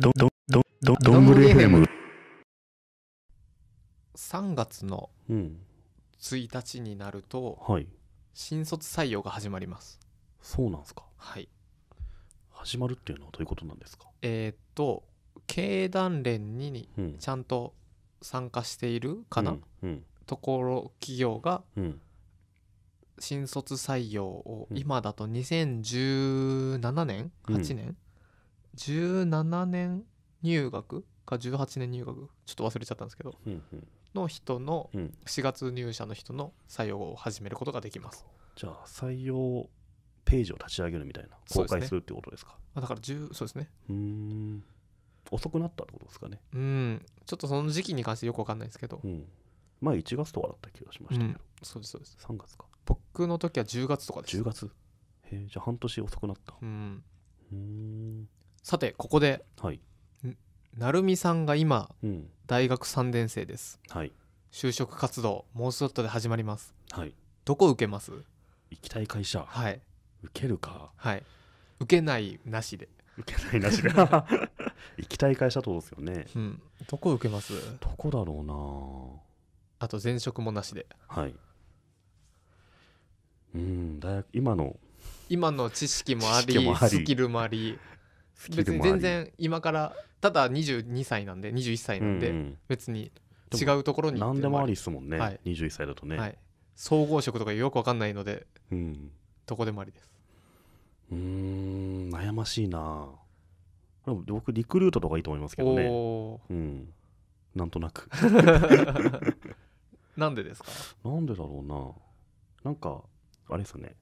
ど、ど、ど、ど、どんぐり FM。3月の1日になるとはい。新卒採用が始まりますそうなんですか。はい始まるっていうのはどういうことなんですか。えーっと経団連にちゃんと参加しているかな、うん。ところ企業がうん。新卒採用を今だと2017年うん8年、17年入学か18年入学ちょっと忘れちゃったんですけど、の人の4月入社の人の採用を始めることができます、じゃあ採用ページを立ち上げるみたいな公開するってことですか、ね、だから1そうですねうん遅くなったってことですかねうんちょっとその時期に関してよく分かんないですけど、うん、前1月とかだった気がしましたけど、うん、そうですそうです3月か僕の時は10月とかです10月へえじゃあ半年遅くなったうんうんさてここで、はい、なるみさんが今、うん、大学3年生です、はい、就職活動もうちょっとで始まります、はい、どこ受けます行きたい会社はい受けるかはい受けないなしで受けないなしで 行きたい会社とですよね、うん、どこ受けますどこだろうなあと前職もなしではいうん大学今の今の知識もありスキルもあり別に全然今からただ22歳なんで21歳なんで、別に違うところに何でもありですもんね、はい、21歳だとね、はい、総合職とかよく分かんないので、うん、どこでもありですうん悩ましいな僕リクルートとかいいと思いますけどね、うん、なんとなく なんでですかなんでだろうななんかあれですよね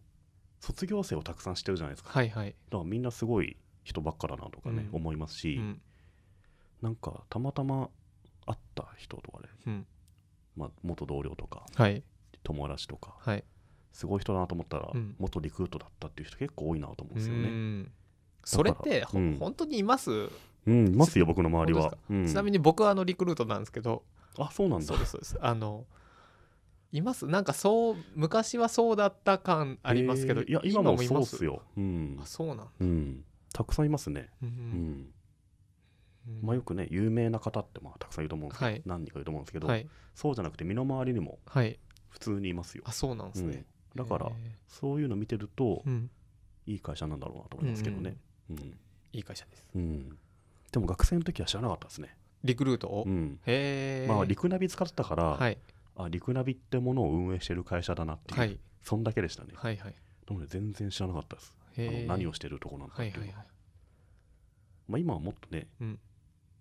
卒業生をたくさんしてるじゃないですかはいはいだからみんなすごい人ばっかだなとかね、うん思いますし、うんなんかたまたま会った人とかね、うんまあ、元同僚とかはい友達とかはいすごい人だなと思ったら、うん元リクルートだったっていう人結構多いなと思うんですようね。んそれってほ、うん本当にいますうん、いますよ僕の周りは。うんちなみに僕はあのリクルートなんですけど、あそうなんだそう。ですそうですあのいますなんかそう昔はそうだった感ありますけど、えーいや今もそうっすよ。うんあそうなんだうんたくさんいますね。うん、うん、まあ、よくね有名な方ってまあたくさんいると思うんですけど、はい、何人かいると思うんですけど、はい、そうじゃなくて身の回りにも普通にいますよ。はい、あそうなんですね、うん、だからそういうの見てると、いい会社なんだろうなと思いますけどね。うん、うん、いい会社です、うん、でも学生の時は知らなかったですね。リクルートを、うん、へえ。まあリクナビ使ってたから、はい、あリクナビってものを運営してる会社だなっていう、はい、そんだけでしたね。はいはい、全然知らなかったです。何をしてるとこなんだっていうのははいはいはい、まあ、今はもっとね、うん、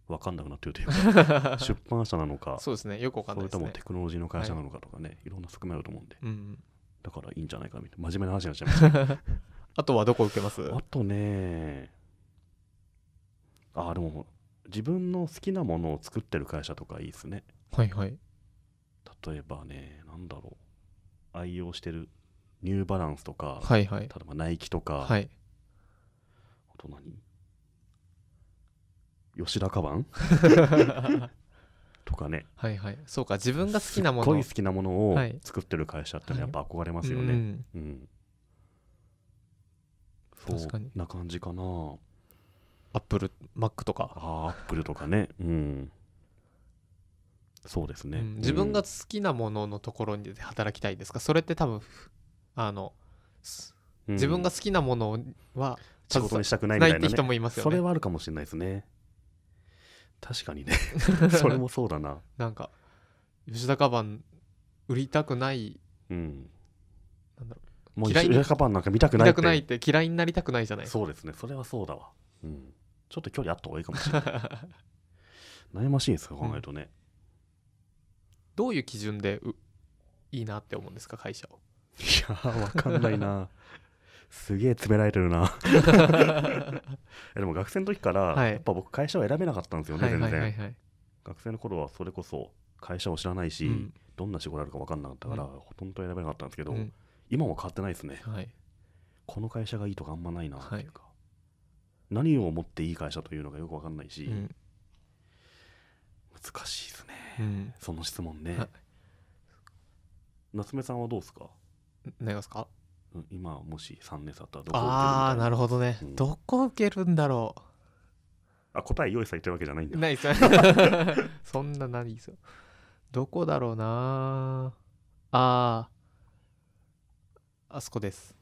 分かんなくなってるというか 出版社なのかそうですねよく分かんない、ね、それともテクノロジーの会社なのかとかね、はい、いろんな側面あると思うんで、うんうん、だからいいんじゃないかみたいな真面目な話になっちゃいました、あとはどこ受けますあとねああでも自分の好きなものを作ってる会社とかいいですねはいはい例えばねなんだろう愛用してるニューバランスとか、はいはい、例えばナイキとか、はい、あと何吉田カバン とかねはいはいそうか自分が好きなものすごい好きなものを作ってる会社ってのはやっぱ憧れますよね、はいうん、うそんな感じかなアップルマックとかあアップルとかねうんそうですね、うん、自分が好きなもののところに働きたいですかそれって多分あの自分が好きなものは仕事にしたくないみたいな、ね、人もいますよねそれはあるかもしれないですね確かにね それもそうだななんか吉田カバン売りたくない、うん、なんだろうもう吉田カバンなんか見たくない見たくないって嫌いになりたくないじゃないそうですねそれはそうだわ、うん、ちょっと距離あった方がいいかもしれない 悩ましいですか考えるとね、うん、どういう基準でいいなって思うんですか会社をやーわかんないな すげえ詰められてるな でも学生の時から、はいやっぱ僕会社を選べなかったんですよね、はい全然、はいはいはい学生の頃はそれこそ会社を知らないし、うんどんな仕事あるか分かんなかったから、うんほとんど選べなかったんですけど、うん今も変わってないですねはいこの会社がいいとかあんまないなっていうか、何をもっていい会社というのがよく分かんないし、うん難しいですねうんその質問ね、はい夏目さんはどうですかなりますか今もし3年経ったらどこああなるほどね、うん、どこ受けるんだろうあ答え用意されてるわけじゃないんだないですよ そんなないですよどこだろうなああそこです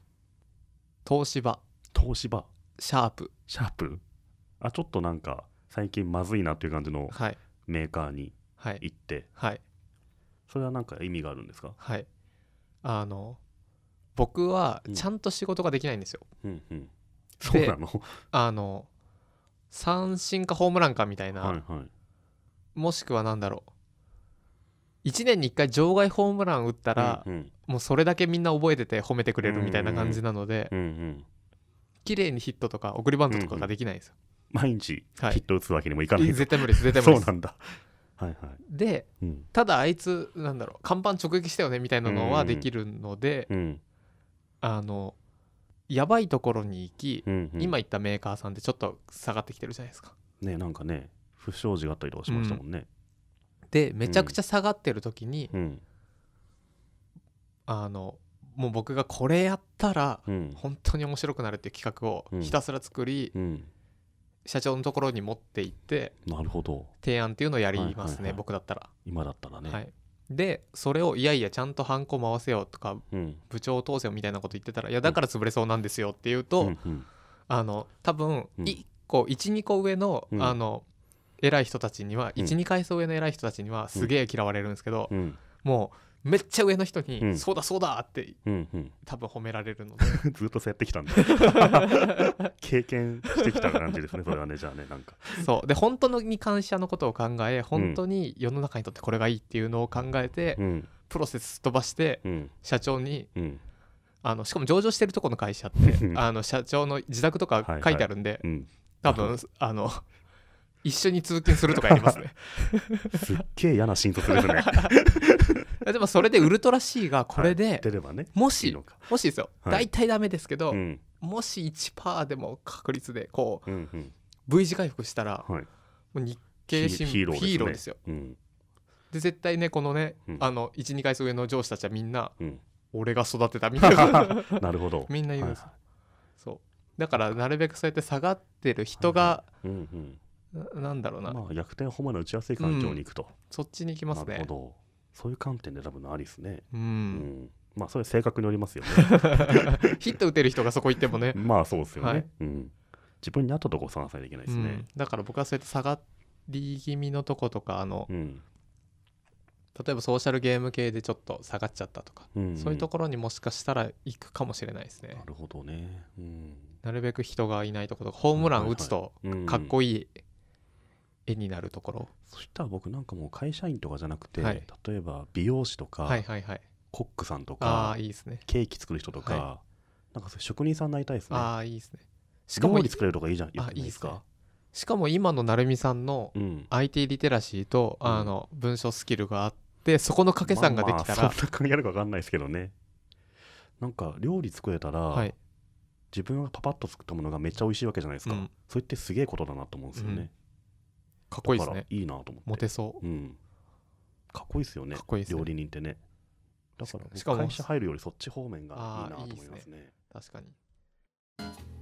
東芝東芝シャープシャープあちょっとなんか最近まずいなっていう感じのメーカーに行って、はい、はい、それは何か意味があるんですかはいあの僕はちゃんと仕事ができないんですよ。うんうん、そうなのあの三振かホームランかみたいな、はいはい、もしくは何だろう1年に1回場外ホームラン打ったら、うんうん、もうそれだけみんな覚えてて褒めてくれるみたいな感じなので、うんうん、綺麗にヒットとか送りバントとかができないんですよ。うんうん、毎日ヒット打つわけにもいかない、はい、絶対無理です絶対無理です。そうなんだはいはい、で、うん、ただあいつなんだろう看板直撃したよねみたいなのはできるので、うんうん、あのやばいところに行き、うんうん今言ったメーカーさんってちょっと下がってきてるじゃないですかねなんかね不祥事があったりとかしましたもんね、でめちゃくちゃ下がってる時に、うんあのもう僕がこれやったらん本当に面白くなるっていう企画をひたすら作り、うん、社長のところに持って行ってなるほど提案っていうのをやりますね、はいはいはい僕だったら、今だったらね、はいでそれをいやいやちゃんとハンコ回せよとか、うん、部長通せよみたいなこと言ってたらいやだから潰れそうなんですよって言うと、うんあの多分1個12個上の、あの偉い人たちには12、回層上の偉い人たちにはすげえ嫌われるんですけど、もうめっちゃ上の人に、そうだそうだって、ん、多分褒められるので ずっとそうやってきたんだ 経験してきた感じですねそれはねじゃあねなんかそうで本当に感謝のことを考え本当に世の中にとってこれがいいっていうのを考えて、うん、プロセス飛ばして、うん、社長に、あのしかも上場してるとこの会社ってあの社長の自宅とか書いてあるんで、多分あの一緒に通勤するとかやりますね すっげえ嫌な新卒ですね でもそれでウルトラ C がこれで、はいね、もしもしですよ、はい、大体ダメですけど、うん、もし1%でも確率でこう、うんうん、V 字回復したら、はい、もう日経新聞ヒーロー、ね、ヒーローですよ。うん、で絶対ねこのね、うん、あの12回上の上司たちはみんな、うん、俺が育てたみたいな なるほどみんな言うんです、ははい、そうだからなるべくそうやって下がってる人が、はいうんうんななんだろうな、まあ、逆転ホマの打ちやすい環境に行くと、うん、そっちに行きますねなるほどそういう観点で多分ありですね。うん、うんまあそれ性格によりますよね ヒット打てる人がそこ行ってもね まあそうですよね、はい、うん、自分に合ったとこ探さないといけないですね、うん、だから僕はそうやって下がり気味のとことかあの、うん、例えばソーシャルゲーム系でちょっと下がっちゃったとか、うんうん、そういうところにもしかしたら行くかもしれないですねなるほどね、うん、なるべく人がいないところホームラン打つとかっこいい絵になるところそしたら僕なんかもう会社員とかじゃなくて、はい、例えば美容師とか、はいはいはい、コックさんとかいいです、ね、ケーキ作る人とか、はい、なんかそう職人さんになりたいですねああいいですねしかも料理作れるとかいいじゃんいいですか、ね、しかも今の成美さんの IT リテラシーと、うん、あの文章スキルがあってそこの掛け算ができたら、まあ、そんな関係あるか分かんないですけどねなんか料理作れたら、はい、自分がパパッと作ったものがめっちゃ美味しいわけじゃないですか、うん、それってすげえことだなと思うんですよね、うんかっこいいですねいいなと思ってモテそう、うん、かっこいいですよねかっこいい、ね、料理人ってねだから会社入るよりそっち方面がいいなと思いますね、ね、確かに